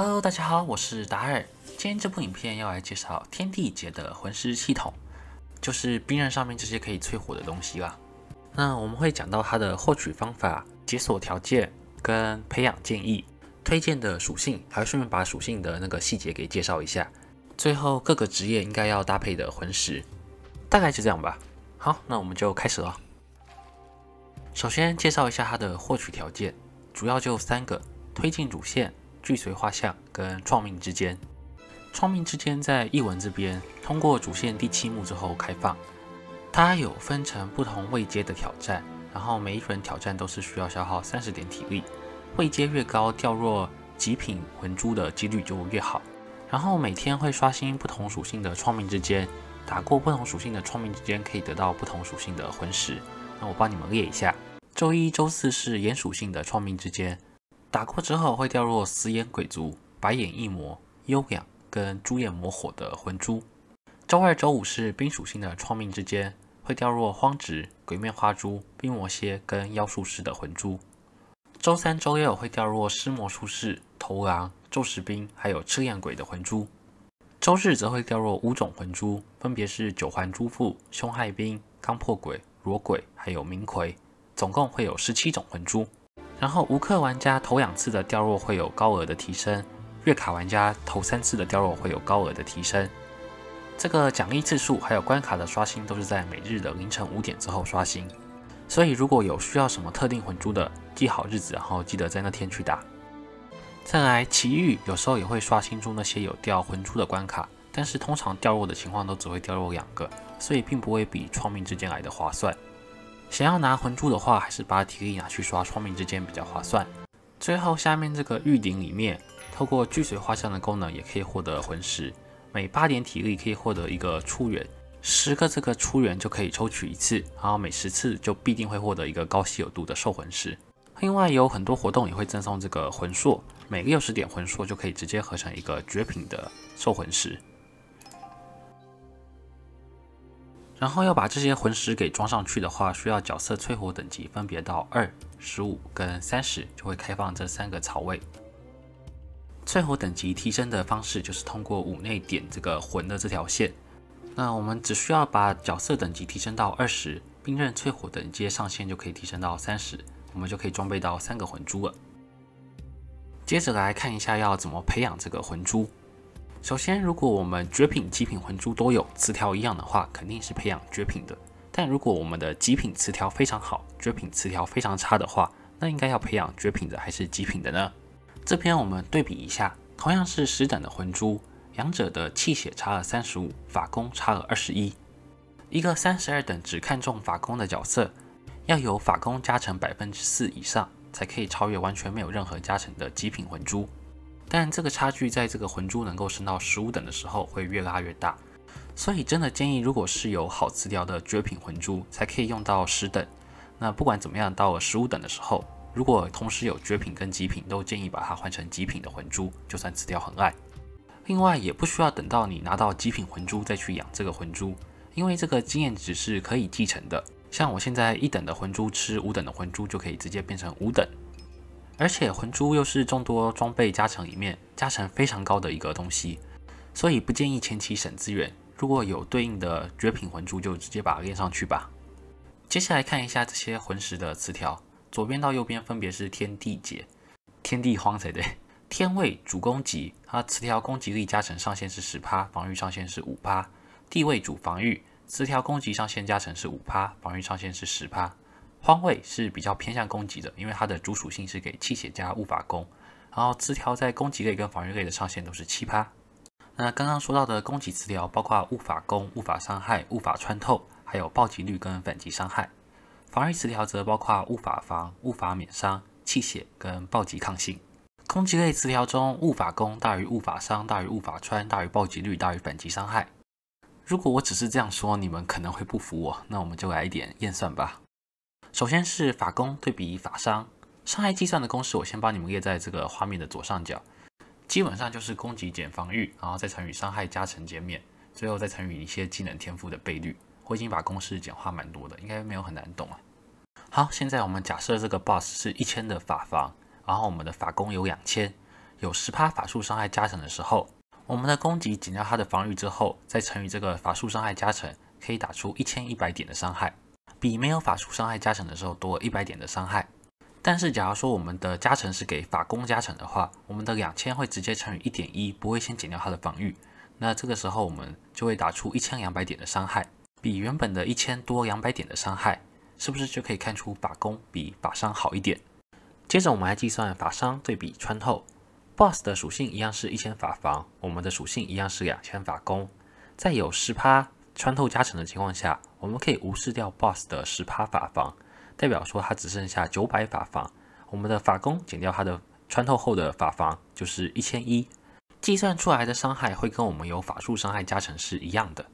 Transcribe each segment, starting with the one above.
Hello，大家好，我是达尔。今天这部影片要来介绍天地劫的魂师系统，就是兵刃上面这些可以淬火的东西啦。那我们会讲到它的获取方法、解锁条件、跟培养建议、推荐的属性，还顺便把属性的那个细节给介绍一下。最后各个职业应该要搭配的魂石，大概就这样吧。好，那我们就开始了。首先介绍一下它的获取条件，主要就三个：推进主线。巨髓画像跟创命之间，创命之间在译文这边通过主线第七幕之后开放，它有分成不同位阶的挑战，然后每一轮挑战都是需要消耗三十点体力，位阶越高掉落极品魂珠的几率就越好，然后每天会刷新不同属性的创命之间，打过不同属性的创命之间可以得到不同属性的魂石，那我帮你们列一下，周一周四是岩属性的创命之间。打过之后会掉落死眼鬼族、白眼异魔、幽影跟朱眼魔火的魂珠。周二、周五是冰属性的创命之间，会掉落荒植、鬼面花珠、冰魔蝎跟妖术师的魂珠。周三、周六会掉落尸魔术师、头狼、咒蚀兵还有赤焰鬼的魂珠。周日则会掉落五种魂珠，分别是九环珠父、凶害兵、钢破鬼、裸鬼还有冥魁，总共会有十七种魂珠。然后无氪玩家头两次的掉落会有高额的提升，月卡玩家头三次的掉落会有高额的提升。这个奖励次数还有关卡的刷新都是在每日的凌晨五点之后刷新，所以如果有需要什么特定魂珠的，记好日子，然后记得在那天去打。再来奇遇有时候也会刷新出那些有掉魂珠的关卡，但是通常掉落的情况都只会掉落两个，所以并不会比创命之间来的划算。想要拿魂珠的话，还是把体力拿去刷双命之间比较划算。最后，下面这个玉鼎里面，透过聚水画像的功能，也可以获得魂石。每八点体力可以获得一个出元，十个这个出元就可以抽取一次，然后每十次就必定会获得一个高稀有度的兽魂石。另外，有很多活动也会赠送这个魂烁，每六十点魂烁就可以直接合成一个绝品的兽魂石。然后要把这些魂石给装上去的话，需要角色淬火等级分别到二十五跟三十，就会开放这三个槽位。淬火等级提升的方式就是通过五内点这个魂的这条线。那我们只需要把角色等级提升到二十，兵刃淬火等级上限就可以提升到三十，我们就可以装备到三个魂珠了。接着来看一下要怎么培养这个魂珠。首先，如果我们绝品、极品魂珠都有词条一样的话，肯定是培养绝品的。但如果我们的极品词条非常好，绝品词条非常差的话，那应该要培养绝品的还是极品的呢？这边我们对比一下，同样是十等的魂珠，两者的气血差了三十五，法功差了二十一。一个三十二等只看重法功的角色，要有法功加成百分之四以上，才可以超越完全没有任何加成的极品魂珠。但这个差距在这个魂珠能够升到十五等的时候会越拉越大，所以真的建议，如果是有好词条的绝品魂珠，才可以用到十等。那不管怎么样，到了十五等的时候，如果同时有绝品跟极品，都建议把它换成极品的魂珠，就算词条很矮。另外，也不需要等到你拿到极品魂珠再去养这个魂珠，因为这个经验值是可以继承的。像我现在一等的魂珠吃五等的魂珠，就可以直接变成五等。而且魂珠又是众多装备加成里面加成非常高的一个东西，所以不建议前期省资源。如果有对应的绝品魂珠，就直接把它练上去吧。接下来看一下这些魂石的词条，左边到右边分别是天地解、天地荒才对。天位主攻击，它词条攻击力加成上限是十趴，防御上限是五趴。地位主防御，词条攻击上限加成是五趴，防御上限是十趴。方位是比较偏向攻击的，因为它的主属性是给气血加物法攻，然后词条在攻击类跟防御类的上限都是七趴。那刚刚说到的攻击词条包括物法攻、物法伤害、物法穿透，还有暴击率跟反击伤害。防御词条则包括物法防、物法免伤、气血跟暴击抗性。攻击类词条中，物法攻大于物法伤大于物法穿大于暴击率大于反击伤害。如果我只是这样说，你们可能会不服我，那我们就来一点验算吧。首先是法攻对比法伤，伤害计算的公式我先帮你们列在这个画面的左上角，基本上就是攻击减防御，然后再乘以伤害加成减免，最后再乘以一些技能天赋的倍率。我已经把公式简化蛮多的，应该没有很难懂啊。好，现在我们假设这个 boss 是一千的法防，然后我们的法攻有两千，有十趴法术伤害加成的时候，我们的攻击减掉它的防御之后，再乘以这个法术伤害加成，可以打出一千一百点的伤害。比没有法术伤害加成的时候多一百点的伤害，但是假如说我们的加成是给法攻加成的话，我们的两千会直接乘以一点一，不会先减掉它的防御，那这个时候我们就会打出一千两百点的伤害，比原本的一千多两百点的伤害，是不是就可以看出法攻比法伤好一点？接着我们来计算法伤对比穿透，boss 的属性一样是一千法防，我们的属性一样是两千法攻，再有十趴。穿透加成的情况下，我们可以无视掉 boss 的十趴法防，代表说他只剩下九百法防。我们的法攻减掉他的穿透后的法防就是一千一，计算出来的伤害会跟我们有法术伤害加成是一样的。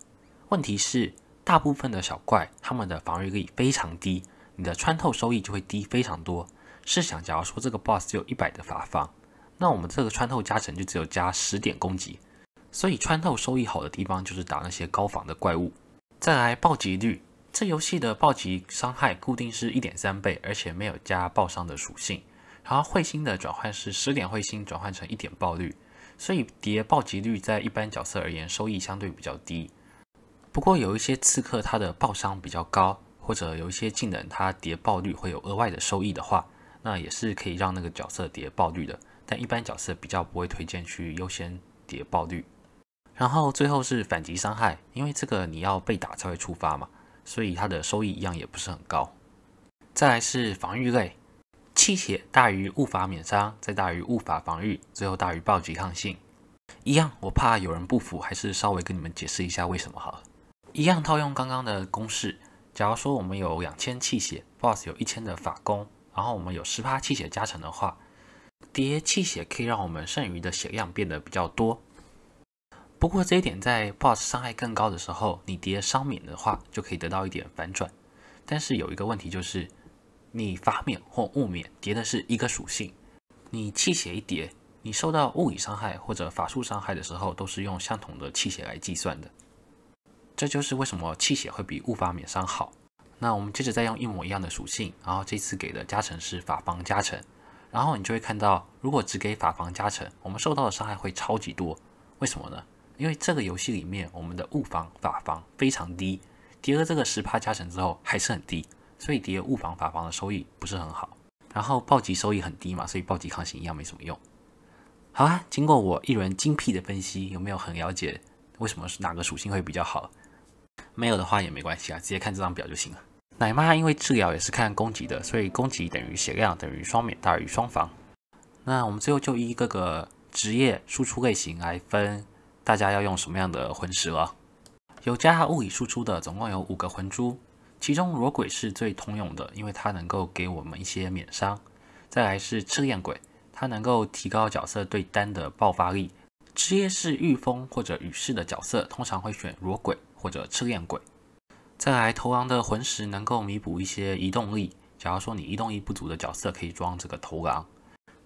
问题是大部分的小怪他们的防御力非常低，你的穿透收益就会低非常多。试想，假如说这个 boss 只有一百的法防，那我们这个穿透加成就只有加十点攻击。所以穿透收益好的地方就是打那些高防的怪物。再来暴击率，这游戏的暴击伤害固定是一点三倍，而且没有加暴伤的属性。然后彗星的转换是十点彗星转换成一点暴率，所以叠暴击率在一般角色而言收益相对比较低。不过有一些刺客他的暴伤比较高，或者有一些技能他叠暴率会有额外的收益的话，那也是可以让那个角色叠暴率的。但一般角色比较不会推荐去优先叠暴率。然后最后是反击伤害，因为这个你要被打才会触发嘛，所以它的收益一样也不是很高。再来是防御类，气血大于物法免伤，再大于物法防御，最后大于暴击抗性。一样，我怕有人不服，还是稍微跟你们解释一下为什么好。一样套用刚刚的公式，假如说我们有两千气血，boss 有一千的法攻，然后我们有十发气血加成的话，叠气血可以让我们剩余的血量变得比较多。不过这一点在 boss 伤害更高的时候，你叠伤免的话，就可以得到一点反转。但是有一个问题就是，你法免或物免叠的是一个属性，你气血一叠，你受到物理伤害或者法术伤害的时候，都是用相同的气血来计算的。这就是为什么气血会比物法免伤好。那我们接着再用一模一样的属性，然后这次给的加成是法防加成，然后你就会看到，如果只给法防加成，我们受到的伤害会超级多。为什么呢？因为这个游戏里面，我们的物防法防非常低，叠了这个十帕加成之后还是很低，所以叠物防法防的收益不是很好。然后暴击收益很低嘛，所以暴击抗性一样没什么用。好啊，经过我一轮精辟的分析，有没有很了解为什么是哪个属性会比较好？没有的话也没关系啊，直接看这张表就行了。奶妈因为治疗也是看攻击的，所以攻击等于血量等于双免大于双防。那我们最后就依各个职业输出类型来分。大家要用什么样的魂石了。有加物理输出的，总共有五个魂珠，其中裸鬼是最通用的，因为它能够给我们一些免伤。再来是赤焰鬼，它能够提高角色对单的爆发力。职业是御风或者羽士的角色，通常会选裸鬼或者赤焰鬼。再来头狼的魂石能够弥补一些移动力，假如说你移动力不足的角色，可以装这个头狼。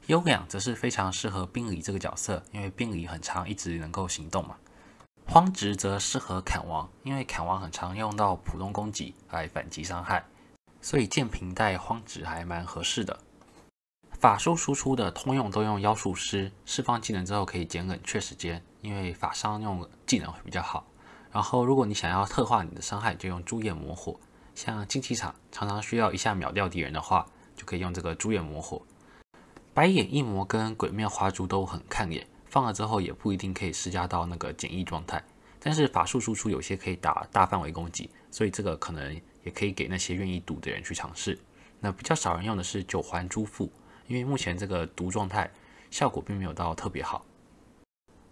优良则是非常适合冰理这个角色，因为冰理很长，一直能够行动嘛。荒执则适合砍王，因为砍王很常用到普通攻击来反击伤害，所以剑平带荒植还蛮合适的。法术输出的通用都用妖术师，释放技能之后可以减冷却时间，因为法伤用技能会比较好。然后如果你想要特化你的伤害，就用朱叶魔火，像竞技场常常需要一下秒掉敌人的话，就可以用这个朱叶魔火。白眼异魔跟鬼面花族都很看眼，放了之后也不一定可以施加到那个简易状态。但是法术输出有些可以打大范围攻击，所以这个可能也可以给那些愿意赌的人去尝试。那比较少人用的是九环珠腹，因为目前这个毒状态效果并没有到特别好。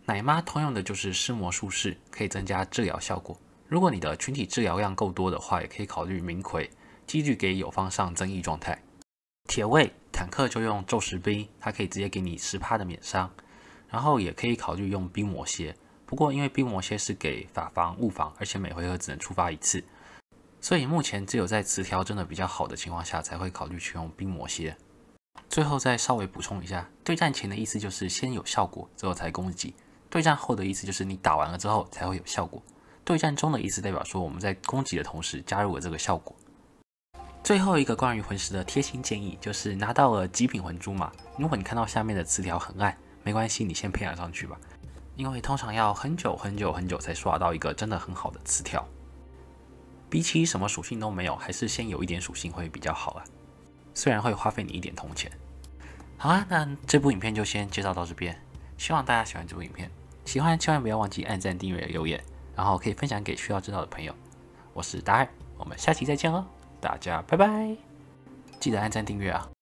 奶妈通用的就是施魔术士，可以增加治疗效果。如果你的群体治疗量够多的话，也可以考虑明葵几率给友方上增益状态。铁卫坦克就用宙石兵，它可以直接给你十帕的免伤，然后也可以考虑用冰魔蝎。不过因为冰魔蝎是给法防物防，而且每回合只能触发一次，所以目前只有在词条真的比较好的情况下才会考虑去用冰魔蝎。最后再稍微补充一下，对战前的意思就是先有效果，之后才攻击；对战后的意思就是你打完了之后才会有效果；对战中的意思代表说我们在攻击的同时加入了这个效果。最后一个关于魂石的贴心建议就是拿到了极品魂珠嘛？如果你看到下面的词条很暗，没关系，你先培养上去吧。因为通常要很久很久很久才刷到一个真的很好的词条，比起什么属性都没有，还是先有一点属性会比较好啊。虽然会花费你一点铜钱。好啊，那这部影片就先介绍到这边，希望大家喜欢这部影片。喜欢千万不要忘记按赞、订阅、留言，然后可以分享给需要知道的朋友。我是达尔，我们下期再见哦。大家拜拜，记得按赞订阅啊！